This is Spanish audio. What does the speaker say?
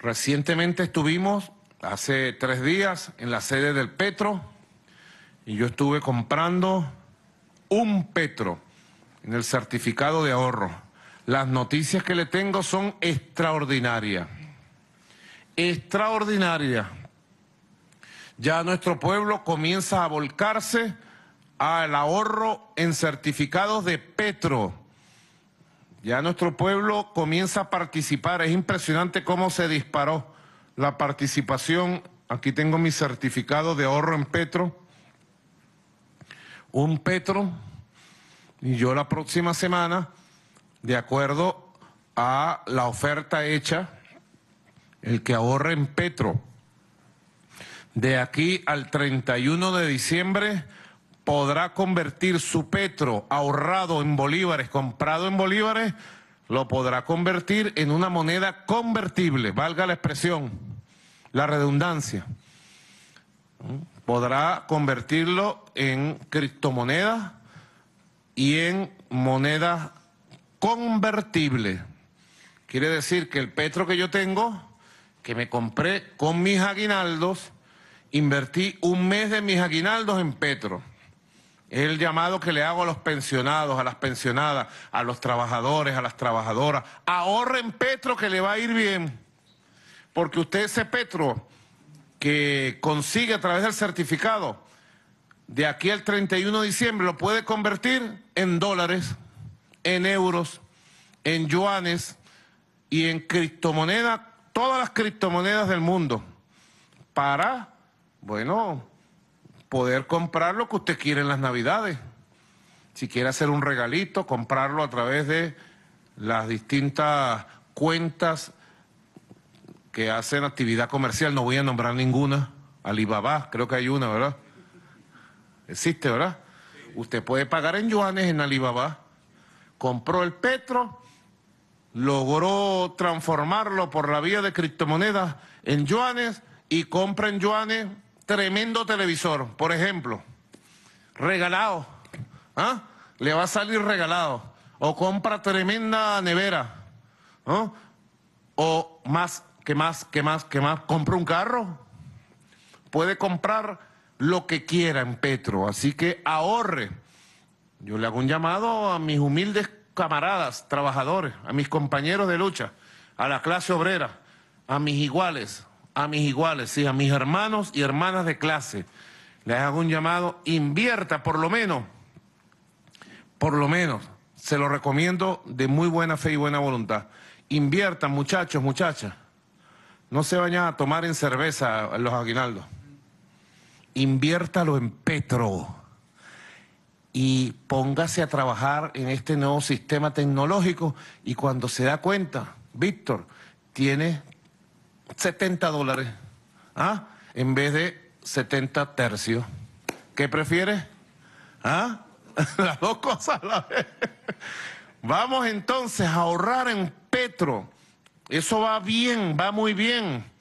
Recientemente estuvimos, hace tres días, en la sede del Petro y yo estuve comprando un Petro en el certificado de ahorro. Las noticias que le tengo son extraordinarias. Extraordinarias. Ya nuestro pueblo comienza a volcarse al ahorro en certificados de Petro ya nuestro pueblo comienza a participar. Es impresionante cómo se disparó la participación. Aquí tengo mi certificado de ahorro en Petro. Un Petro. Y yo la próxima semana, de acuerdo a la oferta hecha, el que ahorre en Petro, de aquí al 31 de diciembre podrá convertir su petro ahorrado en bolívares, comprado en bolívares, lo podrá convertir en una moneda convertible, valga la expresión, la redundancia. Podrá convertirlo en criptomonedas y en monedas convertible. Quiere decir que el petro que yo tengo, que me compré con mis aguinaldos, invertí un mes de mis aguinaldos en petro. Es el llamado que le hago a los pensionados, a las pensionadas, a los trabajadores, a las trabajadoras. Ahorren Petro que le va a ir bien. Porque usted ese Petro que consigue a través del certificado de aquí al 31 de diciembre lo puede convertir en dólares, en euros, en yuanes y en criptomonedas, todas las criptomonedas del mundo. Para, bueno, poder comprar lo que usted quiere en las navidades. Si quiere hacer un regalito, comprarlo a través de las distintas cuentas que hacen actividad comercial. No voy a nombrar ninguna. Alibaba, creo que hay una, ¿verdad? Existe, ¿verdad? Usted puede pagar en yuanes en Alibaba. Compró el petro, logró transformarlo por la vía de criptomonedas en yuanes y compra en yuanes tremendo televisor, por ejemplo, regalado, ¿ah? le va a salir regalado, o compra tremenda nevera, o más, que más, que más, que más, compra un carro, puede comprar lo que quiera en Petro, así que ahorre. Yo le hago un llamado a mis humildes camaradas, trabajadores, a mis compañeros de lucha, a la clase obrera, a mis iguales, a mis iguales, sí, a mis hermanos y hermanas de clase. Les hago un llamado, invierta por lo menos, por lo menos, se lo recomiendo de muy buena fe y buena voluntad. Inviertan muchachos, muchachas. No se vayan a tomar en cerveza los aguinaldos. Inviértalo en Petro y póngase a trabajar en este nuevo sistema tecnológico y cuando se da cuenta, Víctor, tiene 70 dólares ¿ah? en vez de 70 tercios. ¿Qué prefieres? ¿Ah? Las dos cosas a la vez. Vamos entonces a ahorrar en Petro. Eso va bien, va muy bien.